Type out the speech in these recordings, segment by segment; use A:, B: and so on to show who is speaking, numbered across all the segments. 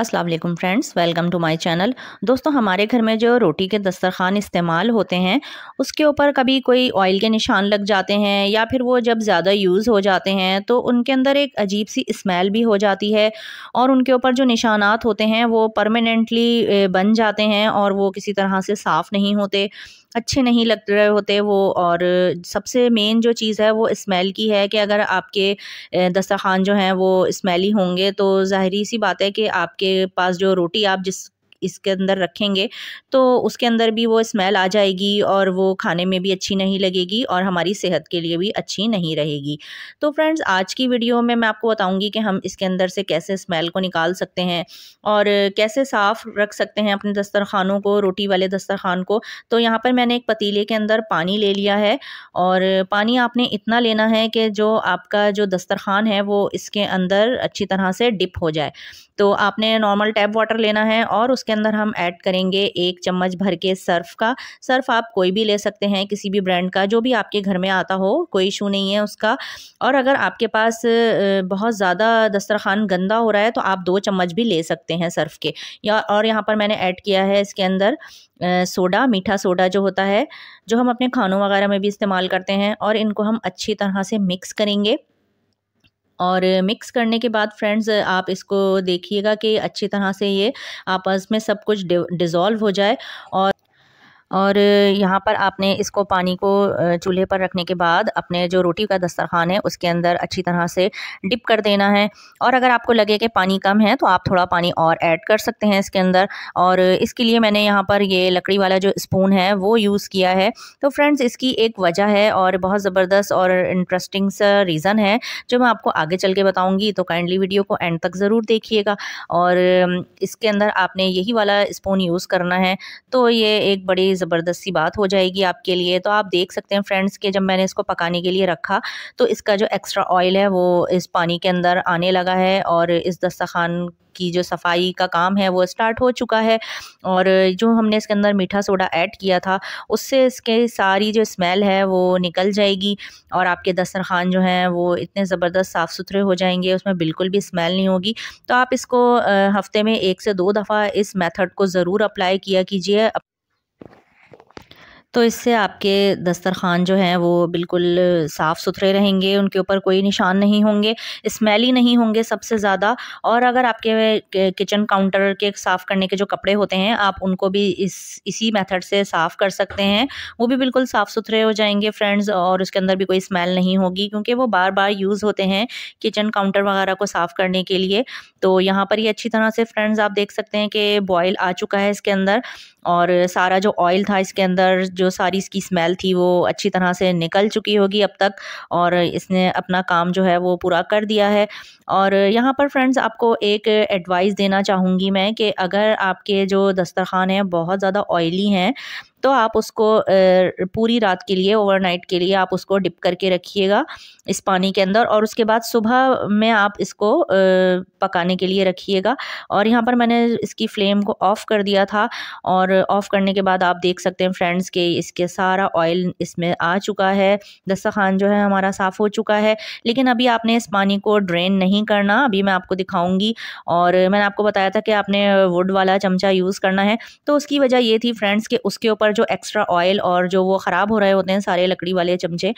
A: अस्सलाम वालेकुम friends welcome to my channel दोस्तों हमारे घर में जो रोटी के दस्तरखान इस्तेमाल होते हैं उसके ऊपर कभी कोई ऑयल के निशान लग जाते हैं या फिर वो जब ज़्यादा यूज़ हो जाते हैं तो उनके अंदर एक अजीब सी स्मेल भी हो जाती है और उनके ऊपर जो निशानात होते हैं वो परमानेंटली बन जाते हैं और वो किसी तरह से साफ़ नहीं होते अच्छे नहीं लग रहे होते वो और सबसे मेन जो चीज़ है वो स्मेल की है कि अगर आपके दस्तरखान जो हैं वो स्मेली होंगे तो ज़ाहरी सी बात है कि आपके आपके पास जो रोटी आप जिस इसके अंदर रखेंगे तो उसके अंदर भी वो स्मेल आ जाएगी और वो खाने में भी अच्छी नहीं लगेगी और हमारी सेहत के लिए भी अच्छी नहीं रहेगी तो फ्रेंड्स आज की वीडियो में मैं आपको बताऊंगी कि हम इसके अंदर से कैसे स्मेल को निकाल सकते हैं और कैसे साफ़ रख सकते हैं अपने दस्तरखानों को रोटी वाले दस्तरखान को तो यहाँ पर मैंने एक पतीले के अंदर पानी ले लिया है और पानी आपने इतना लेना है कि जो आपका जो दस्तरखान है वो इसके अंदर अच्छी तरह से डिप हो जाए तो आपने नॉर्मल टैप वाटर लेना है और उसके अंदर हम ऐड करेंगे एक चम्मच भर के सर्फ़ का सर्फ़ आप कोई भी ले सकते हैं किसी भी ब्रांड का जो भी आपके घर में आता हो कोई इशू नहीं है उसका और अगर आपके पास बहुत ज़्यादा दस्तरखान गंदा हो रहा है तो आप दो चम्मच भी ले सकते हैं सर्फ़ के या और यहाँ पर मैंने ऐड किया है इसके अंदर सोडा मीठा सोडा जो होता है जो हम अपने खानों वगैरह में भी इस्तेमाल करते हैं और इनको हम अच्छी तरह से मिक्स करेंगे और मिक्स करने के बाद फ्रेंड्स आप इसको देखिएगा कि अच्छी तरह से ये आपस में सब कुछ डिज़ोल्व हो जाए और और यहाँ पर आपने इसको पानी को चूल्हे पर रखने के बाद अपने जो रोटी का दस्तरखान है उसके अंदर अच्छी तरह से डिप कर देना है और अगर आपको लगे कि पानी कम है तो आप थोड़ा पानी और ऐड कर सकते हैं इसके अंदर और इसके लिए मैंने यहाँ पर ये लकड़ी वाला जो स्पून है वो यूज़ किया है तो फ्रेंड्स इसकी एक वजह है और बहुत ज़बरदस्त और इंटरेस्टिंग सा रीज़न है जो मैं आपको आगे चल के बताऊँगी तो काइंडली वीडियो को एंड तक ज़रूर देखिएगा और इसके अंदर आपने यही वाला स्पून यूज़ करना है तो ये एक बड़ी ज़बरदस्ती बात हो जाएगी आपके लिए तो आप देख सकते हैं फ्रेंड्स के जब मैंने इसको पकाने के लिए रखा तो इसका जो एक्स्ट्रा ऑयल है वो इस पानी के अंदर आने लगा है और इस दस्तखान की जो सफाई का काम है वो स्टार्ट हो चुका है और जो हमने इसके अंदर मीठा सोडा ऐड किया था उससे इसके सारी जो स्मेल है वो निकल जाएगी और आपके दस्तरखान जो हैं वो इतने ज़बरदस्त साफ़ सुथरे हो जाएंगे उसमें बिल्कुल भी स्मेल नहीं होगी तो आप इसको हफ़्ते में एक से दो दफ़ा इस मेथड को ज़रूर अप्लाई किया कीजिए तो इससे आपके दस्तरखान जो हैं वो बिल्कुल साफ़ सुथरे रहेंगे उनके ऊपर कोई निशान नहीं होंगे स्मेली नहीं होंगे सबसे ज़्यादा और अगर आपके किचन काउंटर के साफ़ करने के जो कपड़े होते हैं आप उनको भी इस इसी मेथड से साफ़ कर सकते हैं वो भी बिल्कुल साफ़ सुथरे हो जाएंगे फ्रेंड्स और उसके अंदर भी कोई स्मेल नहीं होगी क्योंकि वो बार बार यूज़ होते हैं किचन काउंटर वगैरह को साफ़ करने के लिए तो यहाँ पर ही अच्छी तरह से फ्रेंड्स आप देख सकते हैं कि बॉयल आ चुका है इसके अंदर और सारा जो ऑयल था इसके अंदर जो सारी इसकी स्मेल थी वो अच्छी तरह से निकल चुकी होगी अब तक और इसने अपना काम जो है वो पूरा कर दिया है और यहाँ पर फ्रेंड्स आपको एक एडवाइस देना चाहूँगी मैं कि अगर आपके जो दस्तरखान हैं बहुत ज़्यादा ऑयली हैं तो आप उसको पूरी रात के लिए ओवरनाइट के लिए आप उसको डिप करके रखिएगा इस पानी के अंदर और उसके बाद सुबह में आप इसको पकाने के लिए रखिएगा और यहाँ पर मैंने इसकी फ्लेम को ऑफ़ कर दिया था और ऑफ़ करने के बाद आप देख सकते हैं फ्रेंड्स के इसके सारा ऑयल इसमें आ चुका है दस्तखान जो है हमारा साफ़ हो चुका है लेकिन अभी आपने इस पानी को ड्रेन नहीं करना अभी मैं आपको दिखाऊँगी और मैंने आपको बताया था कि आपने वुड वाला चमचा यूज़ करना है तो उसकी वजह ये थी फ्रेंड्स के उसके ऊपर पर जो एक्स्ट्रा ऑयल और जो वो ख़राब हो रहे होते हैं सारे लकड़ी वाले चमचे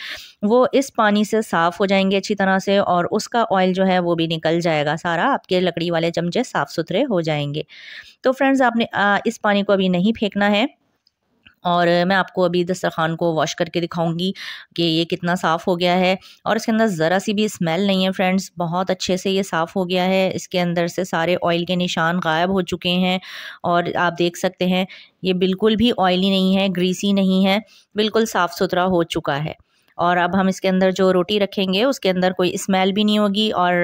A: वो इस पानी से साफ़ हो जाएंगे अच्छी तरह से और उसका ऑयल जो है वो भी निकल जाएगा सारा आपके लकड़ी वाले चमचे साफ़ सुथरे हो जाएंगे तो फ्रेंड्स आपने आ, इस पानी को अभी नहीं फेंकना है और मैं आपको अभी दस्तरखान को वॉश करके दिखाऊंगी कि ये कितना साफ़ हो गया है और इसके अंदर ज़रा सी भी स्मेल नहीं है फ्रेंड्स बहुत अच्छे से ये साफ़ हो गया है इसके अंदर से सारे ऑयल के निशान गायब हो चुके हैं और आप देख सकते हैं ये बिल्कुल भी ऑयली नहीं है ग्रीसी नहीं है बिल्कुल साफ़ सुथरा हो चुका है और अब हम इसके अंदर जो रोटी रखेंगे उसके अंदर कोई स्मेल भी नहीं होगी और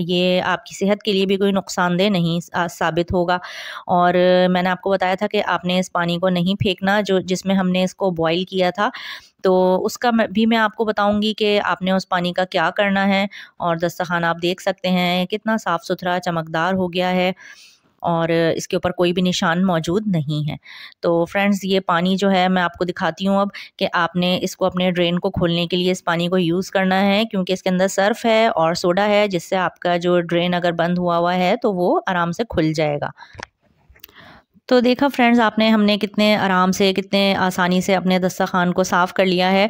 A: ये आपकी सेहत के लिए भी कोई नुकसानदेह नहीं साबित होगा और मैंने आपको बताया था कि आपने इस पानी को नहीं फेंकना जो जिसमें हमने इसको बॉईल किया था तो उसका भी मैं आपको बताऊंगी कि आपने उस पानी का क्या करना है और दस्तखान आप देख सकते हैं कितना साफ़ सुथरा चमकदार हो गया है और इसके ऊपर कोई भी निशान मौजूद नहीं है तो फ्रेंड्स ये पानी जो है मैं आपको दिखाती हूँ अब कि आपने इसको अपने ड्रेन को खोलने के लिए इस पानी को यूज़ करना है क्योंकि इसके अंदर सर्फ है और सोडा है जिससे आपका जो ड्रेन अगर बंद हुआ हुआ है तो वो आराम से खुल जाएगा तो देखा फ्रेंड्स आपने हमने कितने आराम से कितने आसानी से अपने दस्तरखान को साफ़ कर लिया है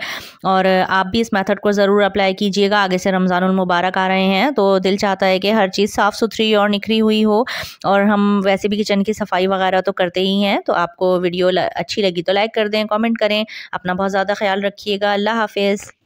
A: और आप भी इस मेथड को ज़रूर अप्लाई कीजिएगा आगे से रमज़ानमबारक आ रहे हैं तो दिल चाहता है कि हर चीज़ साफ़ सुथरी और निखरी हुई हो और हम वैसे भी किचन की सफाई वगैरह तो करते ही हैं तो आपको वीडियो अच्छी लगी तो लाइक कर दें कॉमेंट करें अपना बहुत ज़्यादा ख्याल रखिएगा अल्लाह हाफिज़